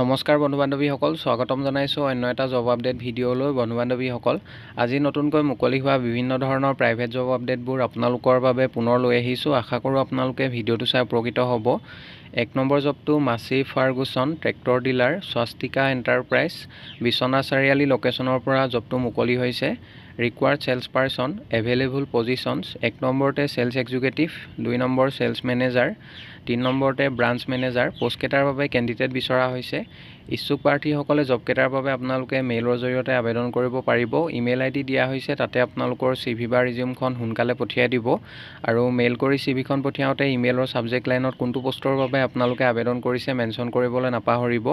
নমস্কাৰ বন্ধু বান্ধৱীসকল স্বাগতম জনাইছোঁ অন্য এটা জব আপডেট ভিডিঅ'লৈ বন্ধু বান্ধৱীসকল আজি নতুনকৈ মুকলি হোৱা বিভিন্ন ধৰণৰ প্ৰাইভেট জব আপডেটবোৰ আপোনালোকৰ বাবে পুনৰ লৈ আহিছোঁ আশা কৰোঁ আপোনালোকে ভিডিঅ'টো চাই উপকৃত হ'ব এক নম্বৰ জবটো Massey Ferguson tractor dealer Swastika enterprise বিছনা চাৰিআলি লোকেশ্যনৰ পৰা জবটো মুকলি হৈছে required sales person available positions এক নম্বৰতে চেলছ এক্সিকিউটিভ দুই নম্বৰ চেলছ মেনেজাৰ তিনি নম্বৰতে ব্ৰাঞ্চ মেনেজাৰ পষ্টকেইটাৰ বাবে কেণ্ডিডেট বিচৰা হৈছে ইচ্ছুক প্ৰাৰ্থীসকলে জবকেটাৰ বাবে আপোনালোকে মেইলৰ জৰিয়তে আবেদন কৰিব পাৰিব ইমেইল আই দিয়া হৈছে তাতে আপোনালোকৰ চি বা ৰিজিউমখন সোনকালে পঠিয়াই দিব আৰু মেইল কৰি চি ভিখন পঠিয়াওঁতে ইমেইলৰ ছাবজেক্ট লাইনত কোনটো পষ্টৰ বাবে আপোনালোকে আবেদন কৰিছে মেনশ্যন কৰিবলৈ নাপাহৰিব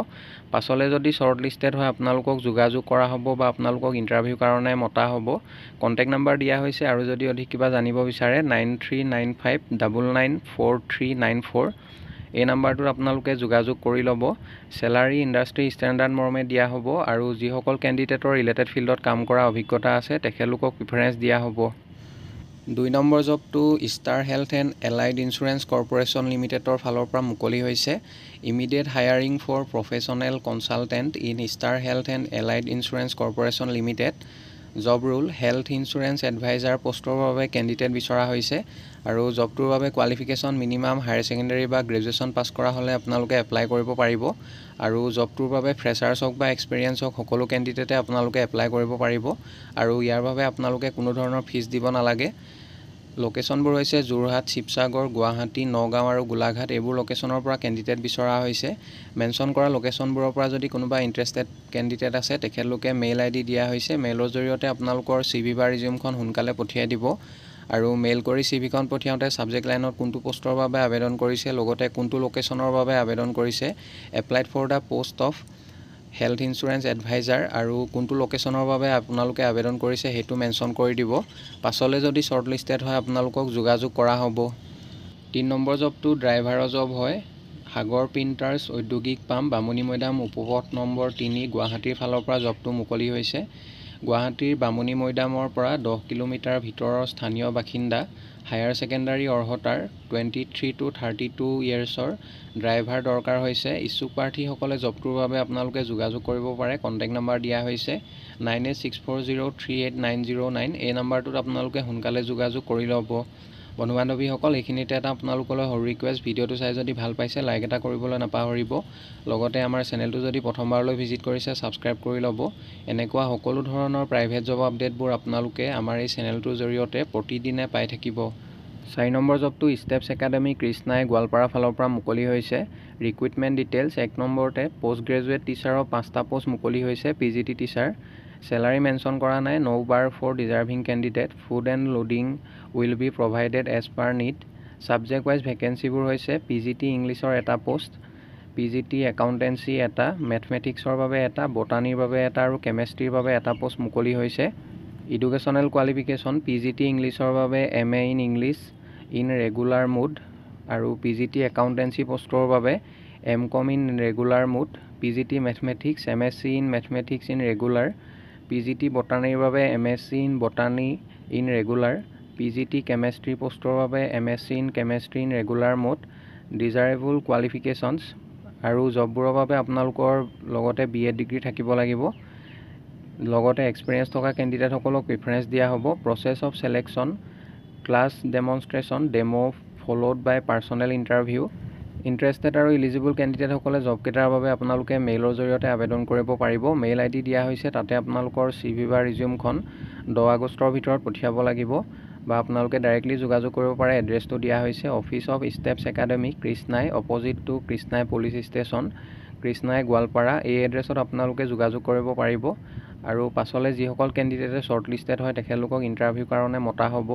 পাছলৈ যদি শ্বৰ্ট লিষ্টেড হয় আপোনালোকক যোগাযোগ কৰা হ'ব বা আপোনালোকক ইণ্টাৰভিউ কাৰণে মতা হ'ব কণ্টেক্ট নাম্বাৰ দিয়া হৈছে আৰু যদি অধিক কিবা জানিব বিচাৰে nine three nine five double nine four three nine four এই নাম্বাৰটোত আপোনালোকে যোগাযোগ কৰি ল'ব চেলাৰী ইণ্ডাষ্ট্ৰী ষ্টেণ্ডাৰ্ড মৰ্মে দিয়া হ'ব আৰু যিসকল কেণ্ডিডেটৰ ৰিলেটেড ফিল্ডত কাম কৰা অভিজ্ঞতা আছে তেখেতলোকক প্ৰিফাৰেঞ্চ দিয়া হ'ব দুই নম্বৰ জবটো star health and allied insurance corporation লিমিটেডৰ ফালৰ পৰা মুকলি হৈছে immediate hiring for professional consultant in star health and allied insurance corporation limited job role health insurance advisor পষ্টৰ বাবে কেণ্ডিডেট বিচৰা হৈছে আৰু জবটোৰ বাবে কোৱালিফিকেশ্যন মিনিমাম হায়াৰ ছেকেণ্ডেৰী বা গ্ৰেজুৱেশ্যন পাছ কৰা হ'লে আপোনালোকে এপ্লাই কৰিব পাৰিব আৰু জবটোৰ বাবে ফ্ৰেছাৰ্চ হওক বা এক্সপেৰিয়েঞ্চ হওক সকলো কেণ্ডিডেটে আপোনালোকে এপ্লাই কৰিব পাৰিব আৰু ইয়াৰ বাবে আপোনালোকে কোনো ধৰণৰ ফিজ দিব নালাগে লোকেশ্যনবোৰ হৈছে যোৰহাট শিৱসাগৰ গুৱাহাটী নগাঁও আৰু গোলাঘাট এইবোৰ লোকেশ্যনৰ পৰা কেণ্ডিডেট বিচৰা হৈছে মেনশ্যন কৰা লোকেশ্যনবোৰৰ পৰা যদি কোনোবা ইণ্টাৰেষ্টেড কেণ্ডিডেট আছে তেখেতলোকে মেইল আই দিয়া হৈছে মেইলৰ জৰিয়তে আপোনালোকৰ চি ভি বা ৰিজিউমখন সোনকালে পঠিয়াই দিব আৰু মেইল কৰি চিভিখন পঠিয়াওঁতে ছাবজেক্ট লাইনত কোনটো পষ্টৰ বাবে আবেদন কৰিছে লগতে কোনটো লোকেশ্যনৰ বাবে আবেদন কৰিছে applied for the post of health insurance advisor আৰু কোনটো লোকেশ্যনৰ বাবে আপোনালোকে আবেদন কৰিছে সেইটো মেনশ্যন কৰি দিব পাছলৈ যদি শ্বৰ্ট লিষ্টেড হয় আপোনালোকক যোগাযোগ কৰা হ'ব তিনি নম্বৰ জবটো ড্ৰাইভাৰৰ জব হয় সাগৰ প্ৰিণ্টাৰ্ছ ঔদ্যোগিক পাম্প বামুণী মৈদাম উপপথ নম্বৰ তিনি গুৱাহাটীৰ ফালৰ পৰা জবটো মুকলি হৈছে গুৱাহাটীৰ বামুণী মৈদামৰ পৰা দহ কিলোমিটাৰ ভিতৰৰ স্থানীয় বাসিন্দা হায়াৰ ছেকেণ্ডাৰী অৰ্হতাৰ twenty three two thirty two ইয়েৰ্ছৰ ড্ৰাইভাৰ দৰকাৰ হৈছে ইচ্ছুক প্ৰাৰ্থীসকলে জবটোৰ বাবে আপোনালোকে যোগাযোগ কৰিব পাৰে কণ্টেক্ট নাম্বাৰ দিয়া হৈছে nine eight six four zero' three eight nine zero' nine এই নাম্বাৰটোত আপোনালোকে সোনকালে যোগাযোগ কৰি ল'ব বন্ধু বান্ধৱীসকল এইখিনিতে এটা আপোনালোকলৈ সৰু ৰিকুৱেষ্ট ভিডিঅ'টো চাই যদি ভাল পাইছে লাইক এটা কৰিবলৈ নাপাহৰিব লগতে আমাৰ চেনেলটো যদি প্ৰথমবাৰলৈ ভিজিট কৰিছে ছাবস্ক্ৰাইব কৰি ল'ব এনেকুৱা সকলো ধৰণৰ প্ৰাইভেট জব আপডেটবোৰ আপোনালোকে আমাৰ এই চেনেলটোৰ জৰিয়তে প্ৰতিদিনে পাই থাকিব চাৰি নম্বৰ জবটো ষ্টেপছ একাডেমি কৃষ্ণাই গোৱালপাৰা ফালৰ পৰা মুকলি হৈছে ৰিক্ৰুইটমেণ্ট ডিটেইলছ এক নম্বৰতে পষ্ট গ্ৰেজুৱেট টিচাৰৰ পাঁচটা পষ্ট মুকলি হৈছে P G T teacher salary mention কৰা নাই no' bar for deserving candidate food and lodging will be provided as per need subject wise ভেকেঞ্চিবোৰ হৈছে পি জি টি ইংলিছৰ এটা post P G T accountancy এটা মেথমেটিক্সৰ বাবে এটা বটানীৰ বাবে এটা আৰু কেমেষ্ট্ৰিৰ বাবে এটা প'ষ্ট মুকলি হৈছে educational qualification P G T ইংলিছৰ বাবে M A in English in regular mode আৰু পি জি টি একাউণ্টেঞ্চি প'ষ্টৰ বাবে M com in regular mode P G T mathematics M S C in mathematics in regular P G T বটানীৰ বাবে M S C in botany in regular P G T chemistry পষ্টৰ বাবে M S C in chemistry in regular mode desirable qualifications আৰু জববোৰৰ বাবে আপোনালোকৰ লগতে B Ed degree থাকিব লাগিব লগতে এক্সপেৰিয়েঞ্চ থকা কেণ্ডিডেটসকলক প্ৰিফাৰেঞ্চ দিয়া হ'ব process of selection class demonstration demo' followed by personal interview interested আৰু ইলিজিবল কেণ্ডিডেটসকলে জবকেইটাৰ বাবে আপোনালোকে মেইলৰ জৰিয়তে আবেদন কৰিব পাৰিব মেইল আইডি দিয়া হৈছে তাতে আপোনালোকৰ চি ভি বা ৰিজিউমখন দহ আগষ্টৰ ভিতৰত পঠিয়াব লাগিব বা আপোনালোকে ডাইৰেক্টলি যোগাযোগ কৰিব পাৰে এড্ৰেছটো দিয়া হৈছে office of steps academy Krishnai opposite to Krishnai police station Krishnai Goalpara এই এড্ৰেছত আপোনালোকে যোগাযোগ কৰিব পাৰিব আৰু পাছলৈ যিসকল কেণ্ডিডেটে শ্বৰ্ট লিষ্টেড হয় তেখেতলোকক ইণ্টাৰভিউ কাৰণে মতা হ'ব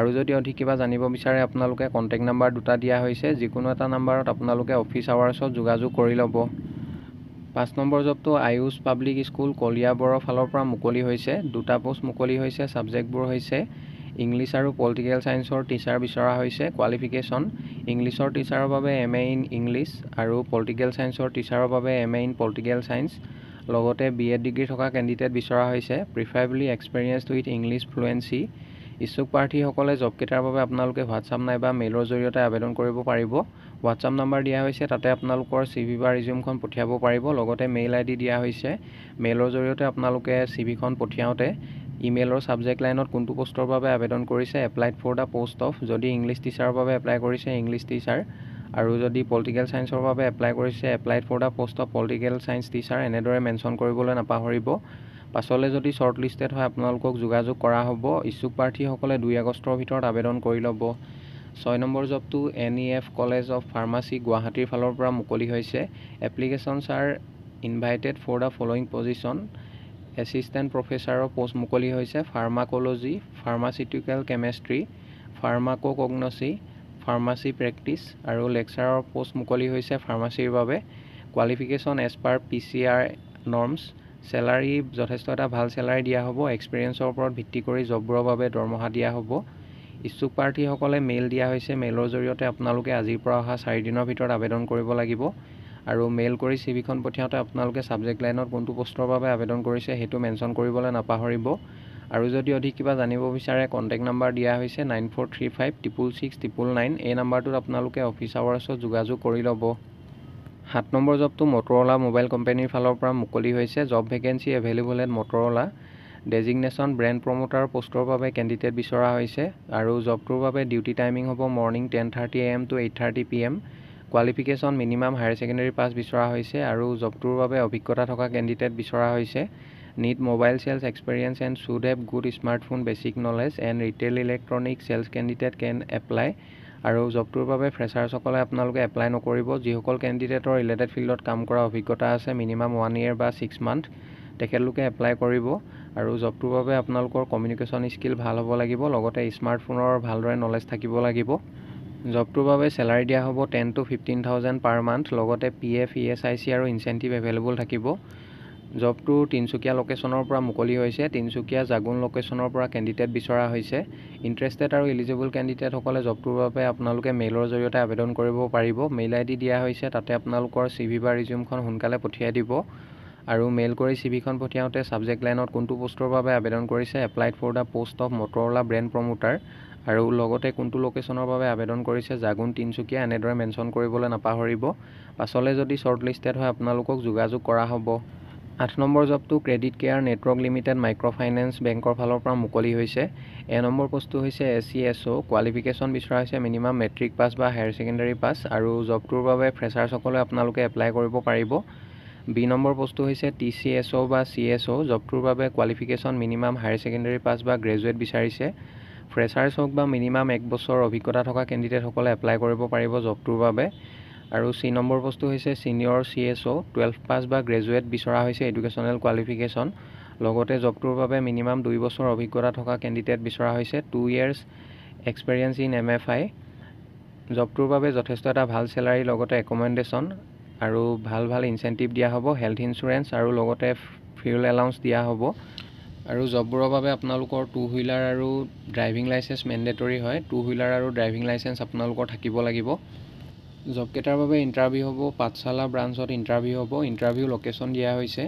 আৰু যদি অধিক কিবা জানিব বিচাৰে আপোনালোকে কণ্টেক্ট নাম্বাৰ দুটা দিয়া হৈছে যিকোনো এটা নাম্বাৰত আপোনালোকে অফিচ আৱাৰ্ছত যোগাযোগ কৰি ল'ব পাঁচ নম্বৰ জবটো আয়ুষ পাব্লিক স্কুল কলিয়াবৰৰ ফালৰ পৰা মুকলি হৈছে দুটা পোষ্ট মুকলি হৈছে ছাবজেক্টবোৰ হৈছে ইংলিছ আৰু পলিটিকেল ছায়েন্সৰ টিচাৰ বিচৰা হৈছে কোৱালিফিকেশ্যন ইংলিছৰ টিচাৰৰ বাবে এম এ ইন ইংলিছ আৰু পলিটিকেল ছায়েন্সৰ টিচাৰৰ বাবে M A in political science লগতে বি এড ডিগ্ৰী থকা কেণ্ডিডেট বিচৰা হৈছে preferably experience with English fluency ইচ্ছুক প্ৰাৰ্থীসকলে জবকেইটাৰ বাবে আপোনালোকে হোৱাটছআপ নাইবা মেইলৰ জৰিয়তে আবেদন কৰিব পাৰিব হোৱাটছআপ নাম্বাৰ দিয়া হৈছে তাতে আপোনালোকৰ চি ভি বা ৰিজিউমখন পঠিয়াব পাৰিব লগতে মেইল আই ডি দিয়া হৈছে মেইলৰ জৰিয়তে আপোনালোকে চি ভিখন পঠিয়াওঁতে ইমেইলৰ ছাবজেক্ট লাইনত কোনটো পষ্টৰ বাবে আবেদন কৰিছে applied for the post of যদি ইংলিছ টিচাৰৰ বাবে এপ্লাই কৰিছে ইংলিছ টিচাৰ আৰু যদি পলিটিকেল ছায়েন্সৰ বাবে এপ্লাই কৰিছে applied for the post of political science teacher এনেদৰে মেনশ্যন কৰিবলৈ নাপাহৰিব পাছলৈ যদি শ্বৰ্ট লিষ্টেড হয় আপোনালোকক যোগাযোগ কৰা হ'ব ইচ্ছুক প্ৰাৰ্থীসকলে দুই আগষ্টৰ ভিতৰত আবেদন কৰি ল'ব ছয় নম্বৰ জবটো N E F college of pharmacy গুৱাহাটীৰ ফালৰ পৰা মুকলি হৈছে applications are invited for the following position assistant প্ৰফেচাৰৰ পষ্ট মুকলি হৈছে pharmacology pharmaceutical chemistry pharmacognosy pharmacy practice আৰু লেকচাৰৰ পোষ্ট মুকলি হৈছে ফাৰ্মাচীৰ বাবে qualification as per P C R norms salary যথেষ্ট এটা ভাল চেলাৰী দিয়া হ'ব এক্সপেৰিয়েঞ্চৰ ওপৰত ভিত্তি কৰি জবৰ বাবে দৰমহা দিয়া হ'ব ইচ্ছুক প্ৰাৰ্থীসকলে মেইল দিয়া হৈছে মেইলৰ জৰিয়তে আপোনালোকে আজিৰ পৰা অহা চাৰিদিনৰ ভিতৰত আবেদন কৰিব লাগিব আৰু মেইল কৰি চিভিখন পঠিয়াওঁতে আপোনালোকে ছাবজেক্ট লাইনত কোনটো পোষ্টৰ বাবে আবেদন কৰিছে সেইটো মেনশ্যন কৰিবলৈ নাপাহৰিব আৰু যদি অধিক কিবা জানিব বিচাৰে কণ্টেক্ট নাম্বাৰ দিয়া হৈছে nine four three five triple six triple nine এই নাম্বাৰটোত আপোনালোকে অফিচ আৱাৰ্ছত যোগাযোগ কৰি ল'ব সাত নম্বৰ জবটো মটৰলা মোবাইল কোম্পানীৰ ফালৰ পৰা মুকলি হৈছে job vacancy available at Motorola designation brand promoter পষ্টৰ বাবে কেণ্ডিডেট বিচৰা হৈছে আৰু জবটোৰ বাবে ডিউটি টাইমিং হ'ব morning ten thirty A M to eight thirty P M qualification minimum higher secondary pass বিচৰা হৈছে আৰু জবটোৰ বাবে অভিজ্ঞতা থকা কেণ্ডিডেট বিচৰা হৈছে need mobile sales experience and should have good smartphone basic knowledge and retail electronic sales candidate can apply আৰু জবটোৰ বাবে ফ্ৰেচাৰ্ছসকলে আপোনালোকে এপ্লাই নকৰিব যিসকল কেণ্ডিডেটৰ ৰিলেটেড ফিল্ডত কাম কৰা অভিজ্ঞতা আছে মিনিমাম ওৱান ইয়েৰ বা ছিক্স মান্থ তেখেতলোকে এপ্লাই কৰিব আৰু জবটোৰ বাবে আপোনালোকৰ কমিউনিকেশ্যন স্কিল ভাল হ'ব লাগিব লগতে স্মাৰ্টফোনৰ ভালদৰে নলেজ থাকিব লাগিব জবটোৰ বাবে চেলাৰী দিয়া হ'ব ten to fifteen thousand per month লগতে P F E S I C আৰু ইনচেণ্টিভ এভেইলেবল থাকিব জবটো তিনিচুকীয়া লোকেশ্যনৰ পৰা মুকলি হৈছে তিনিচুকীয়া জাগুন লোকেশ্যনৰ পৰা কেণ্ডিডেট বিচৰা হৈছে ইণ্টাৰেষ্টেড আৰু এলিজিবল কেণ্ডিডেটসকলে জবটোৰ বাবে আপোনালোকে মেইলৰ জৰিয়তে আবেদন কৰিব পাৰিব মেইল আই দিয়া হৈছে তাতে আপোনালোকৰ চি ভি বা ৰিজিউমখন সোনকালে পঠিয়াই দিব আৰু মেইল কৰি চিভিখন পঠিয়াওঁতে ছাবজেক্ট লাইনত কোনটো পোষ্টৰ বাবে আবেদন কৰিছে applied for the post of Motorola brand promoter আৰু লগতে কোনটো লোকেশ্যনৰ বাবে আবেদন কৰিছে জাগুন তিনিচুকীয়া এনেদৰে মেনশ্যন কৰিবলৈ নাপাহৰিব পাছলৈ যদি শ্বৰ্ট লিষ্টেড হয় আপোনালোকক যোগাযোগ কৰা হ'ব আঠ নম্বৰ জবটো credit care network limited micro' finance বেংকৰ ফালৰ পৰা মুকলি হৈছে এ নম্বৰ পষ্টটো হৈছে A C S O' qualification বিচৰা হৈছে মিনিমাম মেট্ৰিক পাছ বা হায়াৰ ছেকেণ্ডেৰী পাছ আৰু জবটোৰ বাবে ফ্ৰেচাৰ্ছসকলে আপোনালোকে এপ্লাই কৰিব পাৰিব বি নম্বৰ পষ্টটো হৈছে টি চি এছ অ' বা চি এছ অ' জবটোৰ বাবে qualification minimum higher secondary pass বা গ্ৰেজুৱেট বিচাৰিছে ফ্ৰেচাৰ্ছ হওক বা মিনিমাম এক বছৰ অভিজ্ঞতা থকা কেণ্ডিডেটসকলে এপ্লাই কৰিব পাৰিব জবটোৰ বাবে আৰু চি নম্বৰ বস্তু হৈছে senior C S O' twelve pass বা গ্ৰেজুৱেট বিচৰা হৈছে এডুকেশ্যনেল কোৱালিফিকেশ্যন লগতে জবটোৰ বাবে মিনিমাম দুই বছৰ অভিজ্ঞতা থকা কেণ্ডিডেট বিচৰা হৈছে two years experience in M F I জবটোৰ বাবে যথেষ্ট এটা ভাল চেলাৰী লগতে একমেণ্ডেশ্যন আৰু ভাল ভাল ইনচেণ্টিভ দিয়া হ'ব হেল্থ ইঞ্চুৰেঞ্চ আৰু লগতে ফিউল এলাউন্স দিয়া হ'ব আৰু জববোৰৰ বাবে আপোনালোকৰ টু হুইলাৰ আৰু ড্ৰাইভিং লাইচেন্স মেণ্ডেটৰী হয় টু হুইলাৰ আৰু ড্ৰাইভিং লাইচেন্স আপোনালোকৰ থাকিব লাগিব জবকেইটাৰ বাবে ইণ্টাৰভিউ হ'ব পাঠশালা ব্ৰাঞ্চত ইণ্টাৰভিউ হ'ব ইণ্টাৰভিউ লোকেশ্যন দিয়া হৈছে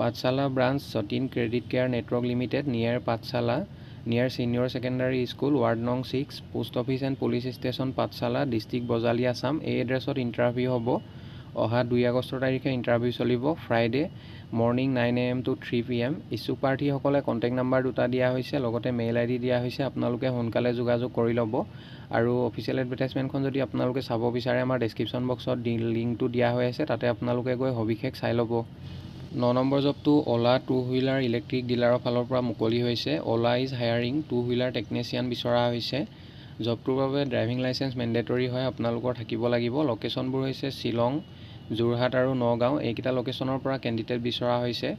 Pathshala branch Jatin credit care network limited near Pathshala near senior secondary school ward নং six post office and police station Pathshala district Bajali Assam এই এড্ৰেছত ইণ্টাৰভিউ হ'ব অহা দুই আগষ্ট তাৰিখে ইণ্টাৰভিউ চলিব Friday morning nine A M to three P M ইচ্ছুক প্ৰাৰ্থীসকলে কণ্টেক্ট নাম্বাৰ দুটা দিয়া হৈছে লগতে মেইল আই ডি দিয়া হৈছে আপোনালোকে সোনকালে যোগাযোগ কৰি ল'ব আৰু অফিচিয়েল এডভাৰটাইজমেণ্টখন যদি আপোনালোকে চাব বিচাৰে আমাৰ ডেছক্ৰিপশ্যন বক্সত দি লিংকটো দিয়া হৈ আছে তাতে আপোনালোকে গৈ সবিশেষ চাই ল'ব ন নম্বৰ জবটো অ'লা টু হুইলাৰ ইলেক্ট্ৰিক ডিলাৰৰ ফালৰ পৰা মুকলি হৈছে Ola is hiring two wheeler technician বিচৰা হৈছে জবটোৰ বাবে ড্ৰাইভিং লাইচেঞ্চ মেণ্ডেটৰী হয় আপোনালোকৰ থাকিব লাগিব লোকেশ্যনবোৰ হৈছে শ্বিলং যোৰহাট আৰু নগাঁও এইকেইটা লোকেশ্যনৰ পৰা কেণ্ডিডেট বিচৰা হৈছে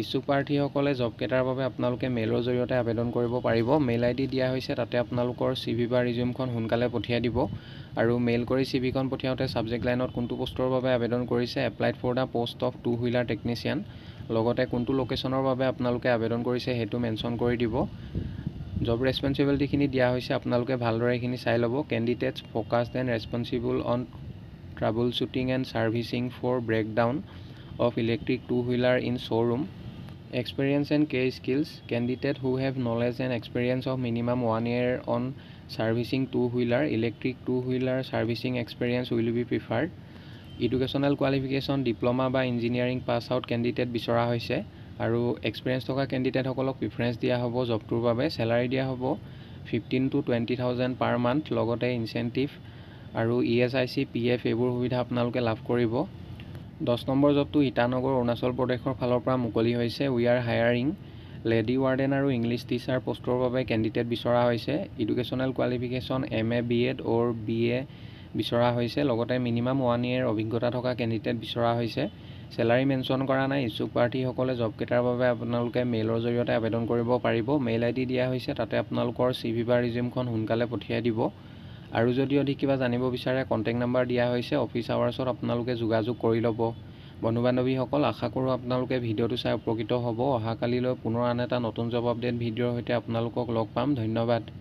ইচ্ছুক প্ৰাৰ্থীসকলে জবকেইটাৰ বাবে আপোনালোকে মেইলৰ জৰিয়তে আবেদন কৰিব পাৰিব মেইল আই ডি দিয়া হৈছে তাতে আপোনালোকৰ চি ভি বা ৰিজিউমখন সোনকালে পঠিয়াই দিব আৰু মেইল কৰি চি ভিখন পঠিয়াওঁতে ছাবজেক্ট লাইনত কোনটো পষ্টৰ বাবে আবেদন কৰিছে applied for the post of two wheeler technician লগতে কোনটো লোকেশ্যনৰ বাবে আপোনালোকে আবেদন কৰিছে সেইটো মেনশ্যন কৰি দিব জব ৰেচপনচিবিলিটিখিনি দিয়া হৈছে আপোনালোকে ভালদৰে এইখিনি চাই ল'ব candidates focus and responsible on troubleshooting and servicing for break down of electric two wheeler in showroom experience and key skills candidate who have knowledge and experience of minimum one year on servicing two wheeler electric two wheeler servicing experience will be preferred educational qualification diploma বা engineering pass out candidate বিচৰা হৈছে আৰু experience থকা কেণ্ডিডেটসকলক preference দিয়া হ'ব জবটোৰ বাবে salary দিয়া হ'ব fifteen to twenty thousand per month লগতে ইনচেণ্টিভ আৰু E S I C P F এইবোৰ সুবিধা আপোনালোকে লাভ কৰিব দহ নম্বৰ জবটো ইটানগৰ অৰুণাচল প্ৰদেশৰ ফালৰ পৰা মুকলি হৈছে we are hiring lady warden আৰু ইংলিছ টিচাৰ পষ্টৰ বাবে কেণ্ডিডেট বিচৰা হৈছে educational qualification M A B Ed or B A বিচৰা হৈছে লগতে মিনিমাম ওৱান ইয়েৰ অভিজ্ঞতা থকা কেণ্ডিডেট বিচৰা হৈছে চেলাৰী মেনশ্যন কৰা নাই ইচ্ছুক প্ৰাৰ্থীসকলে জবকেইটাৰ বাবে আপোনালোকে মেইলৰ জৰিয়তে আবেদন কৰিব পাৰিব মেইল আই দিয়া হৈছে তাতে আপোনালোকৰ চি ভি বা ৰিজিউমখন সোনকালে পঠিয়াই দিব আৰু যদি অধিক কিবা জানিব বিচাৰে কণ্টেক্ট নাম্বাৰ দিয়া হৈছে অফিচ আৱাৰ্ছত আপোনালোকে যোগাযোগ কৰি ল'ব বন্ধু বান্ধৱীসকল আশা কৰোঁ আপোনালোকে ভিডিঅ'টো চাই উপকৃত হ'ব অহাকালিলৈ পুনৰ আন এটা নতুন জব আপডেট ভিডিঅ'ৰ সৈতে আপোনালোকক লগ পাম ধন্যবাদ